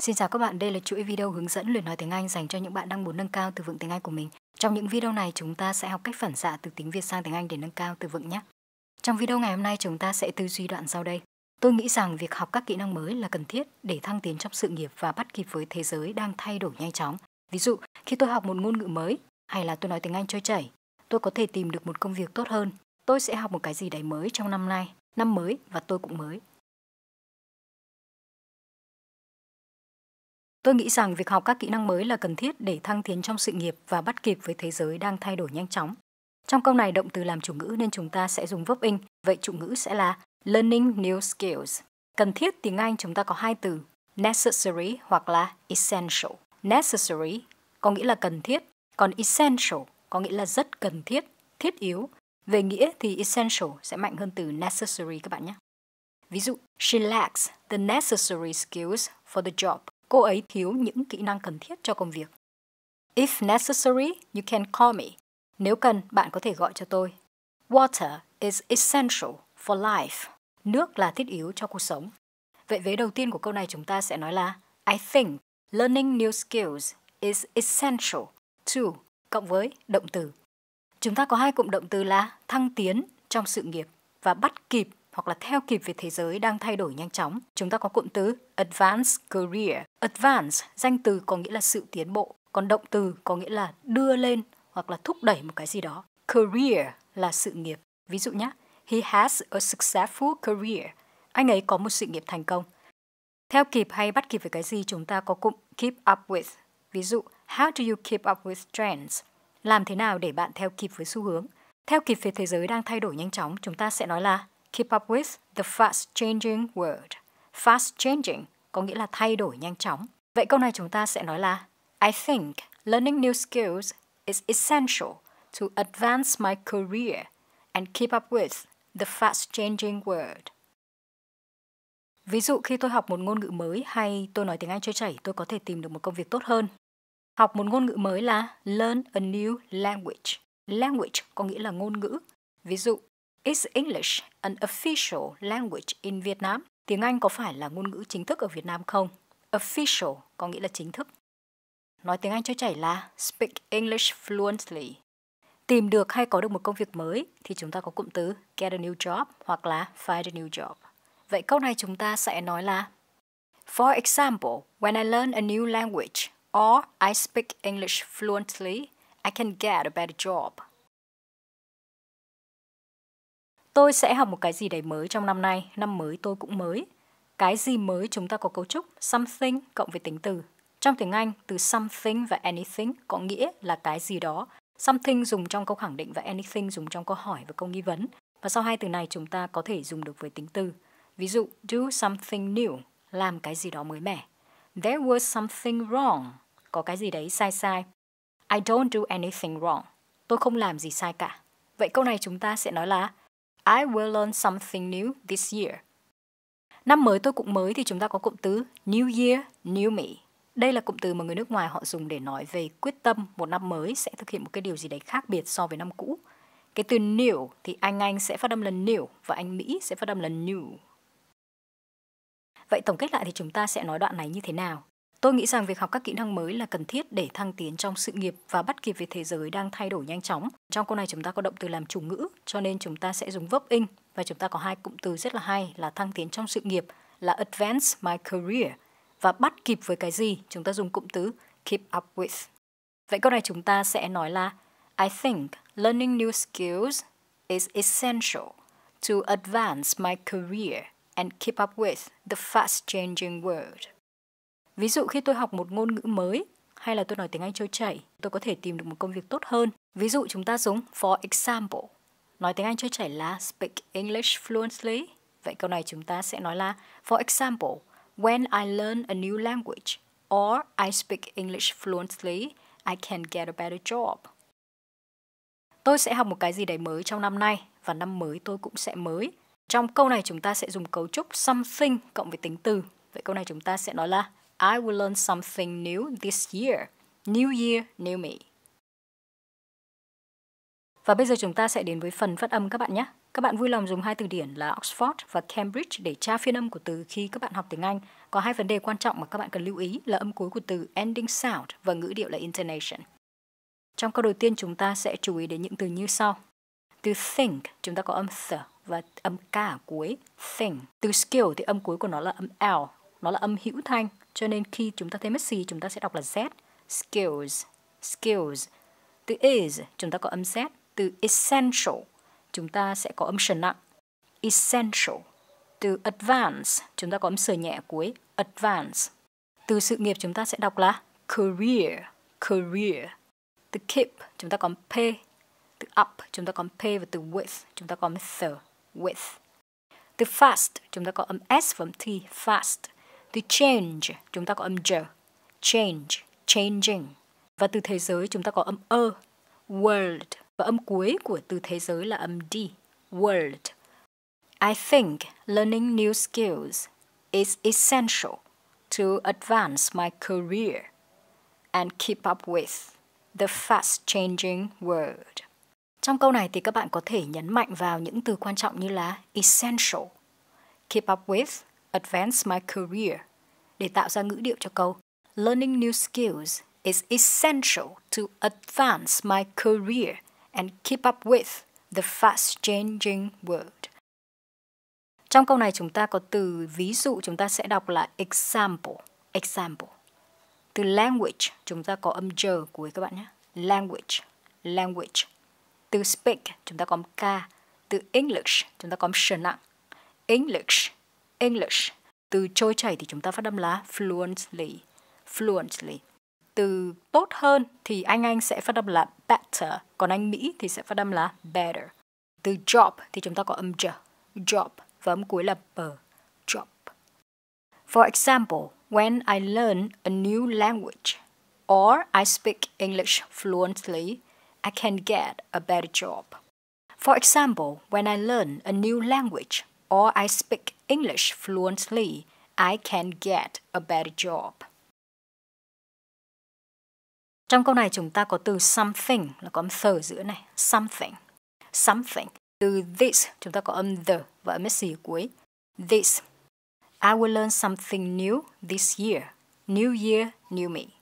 Xin chào các bạn, đây là chuỗi video hướng dẫn luyện nói tiếng Anh dành cho những bạn đang muốn nâng cao từ vựng tiếng Anh của mình. Trong những video này chúng ta sẽ học cách phản xạ từ tiếng Việt sang tiếng Anh để nâng cao từ vựng nhé. Trong video ngày hôm nay chúng ta sẽ tư duy đoạn sau đây. Tôi nghĩ rằng việc học các kỹ năng mới là cần thiết để thăng tiến trong sự nghiệp và bắt kịp với thế giới đang thay đổi nhanh chóng. Ví dụ, khi tôi học một ngôn ngữ mới hay là tôi nói tiếng Anh trôi chảy, tôi có thể tìm được một công việc tốt hơn. Tôi sẽ học một cái gì đấy mới trong năm nay, năm mới và tôi cũng mới Tôi nghĩ rằng việc học các kỹ năng mới là cần thiết để thăng tiến trong sự nghiệp và bắt kịp với thế giới đang thay đổi nhanh chóng. Trong câu này động từ làm chủ ngữ nên chúng ta sẽ dùng verb in, vậy chủ ngữ sẽ là learning new skills. Cần thiết tiếng Anh chúng ta có hai từ necessary hoặc là essential. Necessary có nghĩa là cần thiết, còn essential có nghĩa là rất cần thiết, thiết yếu. Về nghĩa thì essential sẽ mạnh hơn từ necessary các bạn nhé. Ví dụ, she lacks the necessary skills for the job cô ấy thiếu những kỹ năng cần thiết cho công việc. If necessary, you can call me. Nếu cần, bạn có thể gọi cho tôi. Water is essential for life. Nước là thiết yếu cho cuộc sống. Vậy vế đầu tiên của câu này chúng ta sẽ nói là I think learning new skills is essential to cộng với động từ. Chúng ta có hai cụm động từ là thăng tiến trong sự nghiệp và bắt kịp hoặc là theo kịp về thế giới đang thay đổi nhanh chóng. Chúng ta có cụm từ advance career advance danh từ có nghĩa là sự tiến bộ còn động từ có nghĩa là đưa lên hoặc là thúc đẩy một cái gì đó career là sự nghiệp ví dụ nhé he has a successful career anh ấy có một sự nghiệp thành công theo kịp hay bắt kịp với cái gì chúng ta có cụm keep up with ví dụ how do you keep up with trends làm thế nào để bạn theo kịp với xu hướng theo kịp về thế giới đang thay đổi nhanh chóng chúng ta sẽ nói là keep up with the fast changing world fast changing có nghĩa là thay đổi nhanh chóng. Vậy câu này chúng ta sẽ nói là I think learning new skills is essential to advance my career and keep up with the fast changing world. Ví dụ khi tôi học một ngôn ngữ mới hay tôi nói tiếng Anh chơi chảy, tôi có thể tìm được một công việc tốt hơn. Học một ngôn ngữ mới là learn a new language. Language có nghĩa là ngôn ngữ. Ví dụ, is English an official language in Vietnam? Tiếng Anh có phải là ngôn ngữ chính thức ở Việt Nam không? Official có nghĩa là chính thức. Nói tiếng Anh cho chảy là speak English fluently. Tìm được hay có được một công việc mới thì chúng ta có cụm từ get a new job hoặc là find a new job. Vậy câu này chúng ta sẽ nói là For example, when I learn a new language or I speak English fluently, I can get a better job. Tôi sẽ học một cái gì đấy mới trong năm nay, năm mới tôi cũng mới. Cái gì mới chúng ta có cấu trúc something cộng với tính từ. Trong tiếng Anh, từ something và anything có nghĩa là cái gì đó. Something dùng trong câu khẳng định và anything dùng trong câu hỏi và câu nghi vấn. Và sau hai từ này chúng ta có thể dùng được với tính từ. Ví dụ, do something new, làm cái gì đó mới mẻ. There was something wrong, có cái gì đấy sai sai. I don't do anything wrong, tôi không làm gì sai cả. Vậy câu này chúng ta sẽ nói là I will learn something new this year. Năm mới tôi cũng mới thì chúng ta có cụm từ New Year, New Me. Đây là cụm từ mà người nước ngoài họ dùng để nói về quyết tâm một năm mới sẽ thực hiện một cái điều gì đấy khác biệt so với năm cũ. Cái từ new thì anh Anh sẽ phát âm là new và anh Mỹ sẽ phát âm là new. Vậy tổng kết lại thì chúng ta sẽ nói đoạn này như thế nào? Tôi nghĩ rằng việc học các kỹ năng mới là cần thiết để thăng tiến trong sự nghiệp và bắt kịp với thế giới đang thay đổi nhanh chóng. Trong câu này chúng ta có động từ làm chủ ngữ, cho nên chúng ta sẽ dùng verb in và chúng ta có hai cụm từ rất là hay là thăng tiến trong sự nghiệp là advance my career và bắt kịp với cái gì chúng ta dùng cụm từ keep up with. Vậy câu này chúng ta sẽ nói là I think learning new skills is essential to advance my career and keep up with the fast changing world. Ví dụ khi tôi học một ngôn ngữ mới hay là tôi nói tiếng Anh trôi chảy, tôi có thể tìm được một công việc tốt hơn. Ví dụ chúng ta dùng for example. Nói tiếng Anh trôi chảy là speak English fluently. Vậy câu này chúng ta sẽ nói là for example, when I learn a new language or I speak English fluently, I can get a better job. Tôi sẽ học một cái gì đấy mới trong năm nay và năm mới tôi cũng sẽ mới. Trong câu này chúng ta sẽ dùng cấu trúc something cộng với tính từ. Vậy câu này chúng ta sẽ nói là I will learn something new this year. New year, new me. Và bây giờ chúng ta sẽ đến với phần phát âm các bạn nhé. Các bạn vui lòng dùng hai từ điển là Oxford và Cambridge để tra phiên âm của từ khi các bạn học tiếng Anh. Có hai vấn đề quan trọng mà các bạn cần lưu ý là âm cuối của từ ending sound và ngữ điệu là intonation. Trong câu đầu tiên chúng ta sẽ chú ý đến những từ như sau. Từ think chúng ta có âm th và âm k ở cuối, think. Từ skill thì âm cuối của nó là âm l, nó là âm hữu thanh. Cho nên khi chúng ta thêm SC chúng ta sẽ đọc là Z. Skills, skills. Từ is chúng ta có âm Z. Từ essential chúng ta sẽ có âm sần nặng. Essential. Từ advance chúng ta có âm sờ nhẹ cuối. Advance. Từ sự nghiệp chúng ta sẽ đọc là career, career. Từ keep chúng ta có âm p, từ up chúng ta có âm p và từ with chúng ta có âm th, with. Từ fast chúng ta có âm s và âm t, fast từ change chúng ta có âm j change changing và từ thế giới chúng ta có âm ơ world và âm cuối của từ thế giới là âm d world I think learning new skills is essential to advance my career and keep up with the fast changing world. Trong câu này thì các bạn có thể nhấn mạnh vào những từ quan trọng như là essential, keep up with advance my career để tạo ra ngữ điệu cho câu Learning new skills is essential to advance my career and keep up with the fast changing world. Trong câu này chúng ta có từ ví dụ chúng ta sẽ đọc là example, example. Từ language chúng ta có âm j cuối các bạn nhé. Language, language. Từ speak chúng ta có một k. Từ English chúng ta có một sờ nặng. English English từ trôi chảy thì chúng ta phát âm là fluently fluently từ tốt hơn thì anh anh sẽ phát âm là better còn anh mỹ thì sẽ phát âm là better từ job thì chúng ta có âm j job và âm cuối là p job for example when i learn a new language or i speak english fluently i can get a better job for example when i learn a new language or I speak English fluently, I can get a better job. Trong câu này chúng ta có từ something là có âm thờ giữa này, something. Something. Từ this chúng ta có âm the và âm s cuối. This. I will learn something new this year. New year, new me.